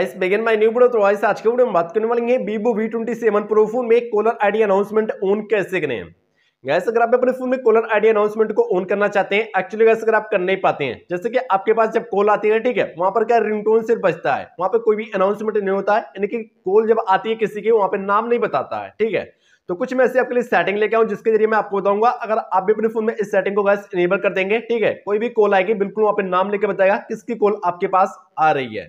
इस बेगन my new video तो आज आज के वीडियो में बात करने वाले हैं Vivo V twenty seven pro phone में कॉलर आईडी अनाउंसमेंट ऑन कैसे करें गैस अगर आप अपने फोन में कॉलर आईडी अनाउंसमेंट को ऑन करना चाहते हैं एक्चुअली गैस अगर आप कर नहीं पाते हैं जैसे कि आपके पास जब कॉल आती है ठीक है वहां पर क्या रिंगटोन सिर्फ बजता है वहां पर कोई भी अनाउंसमेंट नहीं होता है यानी कि कॉल जब आती है किसी के वहां पर नाम नहीं बताता है ठीक है तो कुछ मैं ऐसे आपके लिए सेटिंग लेके आऊँ जिसके जरिए मैं आपको बताऊंगा अगर आप भी अपने फोन में इस सेटिंग को गैस इनेबल कर देंगे ठीक है कोई भी कॉल आएगी बिल्कुल वहां पे नाम लेके बताएगा किसकी कॉल आपके पास आ रही है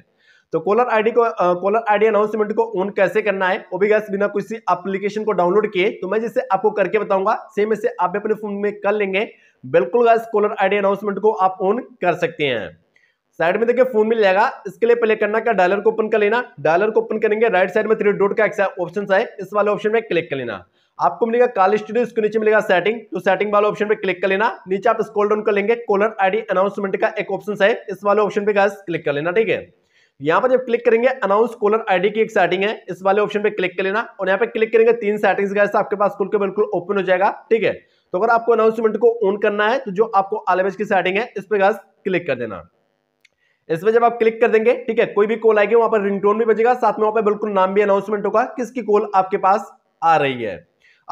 तो कॉलर आईडी को कॉलर आईडी अनाउंसमेंट को ऑन कैसे करना है वो भी गैस बिना किसी एप्लीकेशन को डाउनलोड किए तो मैं जिसे आपको करके बताऊंगा सेम इसे आप अपने फोन में कर लेंगे बिल्कुल गैस कॉलर आईडी अनाउंसमेंट को आप ऑन कर सकते हैं साइड में देखिए फोन मिल जाएगा इसके लिए पहले करना क्या डॉलर को ओपन कर लेना डॉलर को ओपन करेंगे राइट साइड में थ्री डोट का ऑप्शन है इस वाले ऑप्शन में क्लिक कर लेना आपको मिलेगा काल स्टूडियो इसके नीचे मिलेगा सेटिंग तो सेटिंग वाले ऑप्शन पे क्लिक कर लेना नीचे आप स्क्रॉल डाउन कर लेंगे कॉलर आईडी अनाउंसमेंट का एक ऑप्शन है इस वाले ऑप्शन पे गैस क्लिक कर लेना ठीक है यहां पर जब क्लिक करेंगे अनाउंस कॉलर आईडी की एक सेटिंग है इस वाले ऑप्शन पे क्लिक कर लेना और यहाँ पे क्लिक करेंगे तीन सेटिंग्स का तो आपके पास खुल के बिल्कुल ओपन हो जाएगा ठीक है तो अगर आपको अनाउंसमेंट को ऑन करना है तो जो आपको आलेवेज की सेटिंग है इस पर क्लिक कर देना इसमें जब आप क्लिक कर देंगे ठीक है कोई भी कॉल आएगी वहां पर रिंगटोन भी बजेगा साथ में वहां पर बिल्कुल नाम भी अनाउंसमेंट होगा किसकी कॉल आपके पास आ रही है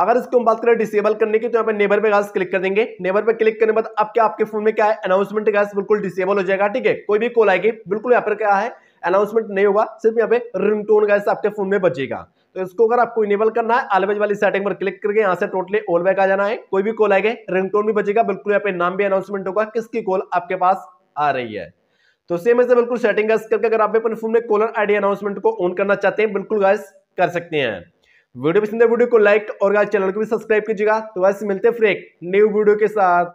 अगर इसको हम बात करें डिसेबल करने की तो यहाँ पे नेबर पे गैस क्लिक कर देंगे नेबर पे क्लिक करने के बाद आपके आपके फोन में क्या है अनाउंसमेंट गैस बिल्कुल डिसेबल हो जाएगा ठीक है कोई भी कॉल आएगी बिल्कुल यहाँ पर क्या है अनाउंसमेंट नहीं होगा सिर्फ यहाँ पे रिंगटोन गैस आपके फोन में बचेगा तो इसको अगर आपको इनेबल करना है आलवेज वाली सेटिंग पर क्लिक करके यहाँ से टोटली ऑल बैक आ जाना है कोई भी कॉल आएगा रिंगटोन भी बचेगा बिल्कुल यहाँ पे नाम भी अनाउंसमेंट होगा किसकी कॉल आपके पास आ रही है तो सेम ऐसे बिल्कुल सेटिंग करके अगर आप अपने फोन में कॉलर आई अनाउंसमेंट को ऑन करना चाहते हैं बिल्कुल गैस कर सकते हैं वीडियो पसंद है वीडियो को लाइक और चैनल को भी सब्सक्राइब कीजिएगा तो वैसे मिलते हैं फिर एक न्यू वीडियो के साथ